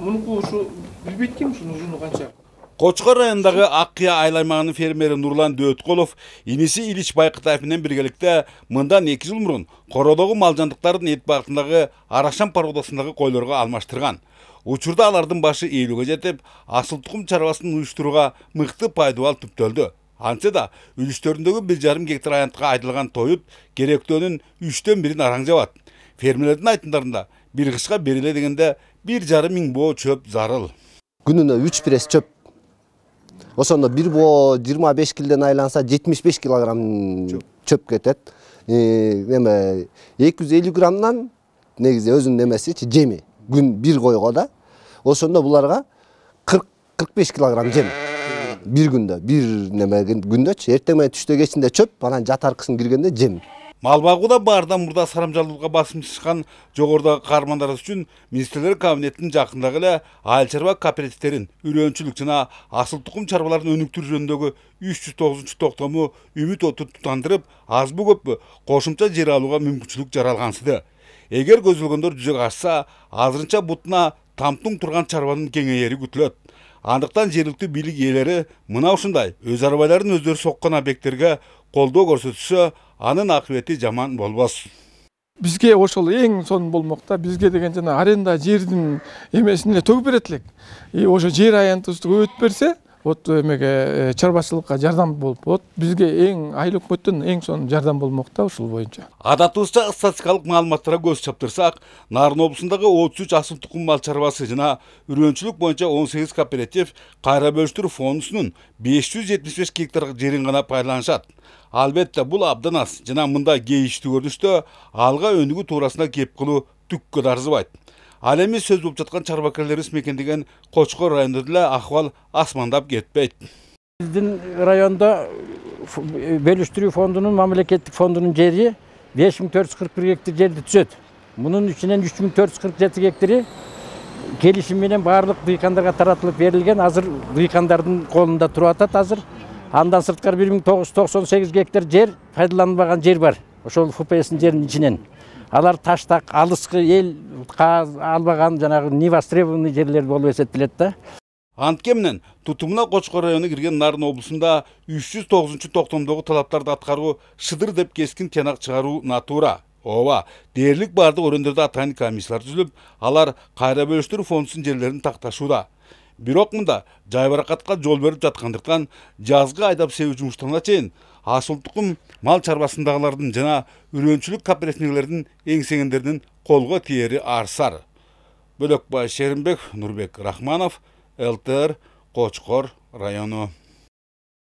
мунуку ушу билбейт экенмин ушунун узуну канча кочкор районундагы ак кыя айыл аймагынын фермери нурлан дөөткулов иниси илич байкытаев менен биргеликте мындан эки жыл мурун короодогу мал жандыктарын эт багытындагы арашан породасындагы койлорго алмаштырган учурда алардын башы элүүгө жетип асыл тукум чарбасын уюштурууга мыкты пайдубал түптөлдү антсе да үлүштөрүндөгү бир жарым гектар аянтка айдылган тоют керектөөнүн үчтөн бирин араң жабат фермерлердин айтымдарында бир кышка бериле дегенде бир жарым миң боо чөп зарыл күнүнө үч пресс чөп ошондо бир боо жыйырма беш килден айланса жетимиш беш килограмм чөп кетет эме эки жүз элүү граммдан негизи өзүнүн эмесичи жеми күн бир койго да ошондо буларга кырк кырк беш килограмм жем бир күндө бир неме күндөчү эртең менен түштө кечинде чөп анан жатаркысын киргенде жем мал багууда баардан мурда сарамжалуулукка басым чыккан жогорудагы каармандарыбыз үчүн министрлер кабинетинин жакындагы эле айыл чарба кооперативдерин үрөөнчүлүк жана асыл тукум чарбаларын өнүктүрүү жөнүндөгү үч жүз тогузунчу токтому үмүт оту тутандырып азбы көппү кошумча жер алууга мүмкүнчүлүк жаралгансыды эгер көзөлгөндөр жүзөгө ашса азырынча бутуна тамтуң турган чарбанын кеңейери күтүлөт андыктан жергиликтүү бийлик ээлери мына ушундай өз арбайларын өздөрү соккон объекттерге колдоо көрсөтүшсө анын акыбети жаман болбос бизге ошол эң сонун болмок да бизге деген жана аренда жердин эмесин эле төгүп берет элек и ошо жер аянтыбызды көбөйтүп берсе вот эмеге э, чарбачылыкка жардам болуп вот бизге эң айыл өкмөттөн эң сонун жардам болмок да ушул боюнча адатыбызча статистикалык маалыматтарга көз чаптырсак нарын облусундагы отуз үч асыл тукум мал чарбасы жана үрөөнчүлүк боюнча он сегиз кооператив кайра бөлүштүрүү фондусунун беш жүз жетимиш беш гектар жерин гана пайдаланышат албетте бул абдан аз жана мындай кейиштүү көрүнүштө алга өнүгүү туурасында кеп кылуу түккө арзыбайт ал эми сөз болуп жаткан чарбакерлерибиз мекендеген кочкор районунда деле акыбал асмандап кетпейт биздин райондо бөлүштүрүү фондунун мамлекеттик фондунун жери беш миң төрт жүз кырк бир гектар жерди түзөт мунун ичинен үч миң төрт жүз кырк жети гектари келишим менен баардык дыйкандарга таратылып берилген азыр дыйкандардын колунда туруп атат азыр андан сырткары бир миң тогуз жүз токсон сегиз гектар жер пайдаланылбаган жер бар ошол жеринин ичинен алар таштак алыскы эл албаган жанагы невостребованный жерлер болуп эсептелет да анткеминен тутумуна кочкор району кирген нарын облусунда үч жүз тогузунчу токтомдогу талаптарды аткаруу шыдыр деп кескин тыянак чыгаруу Натура. ооба дээрлик баардык өрөөндөрдө атайын комиссиялар түзүлүп алар кайра бөлүштүрүү фондунун жерлерин такташууда бирок мында жайбаракатка жол берип жаткандыктан жазгы айдап себүү жумуштарына чейин тұқым мал шаруасындағылардың жана үрөнчүлүк кооперативдегилердин эңсегендеринин колго тиери арсар бөлөкбай шеримбек нурбек рахманов лтр кочкор району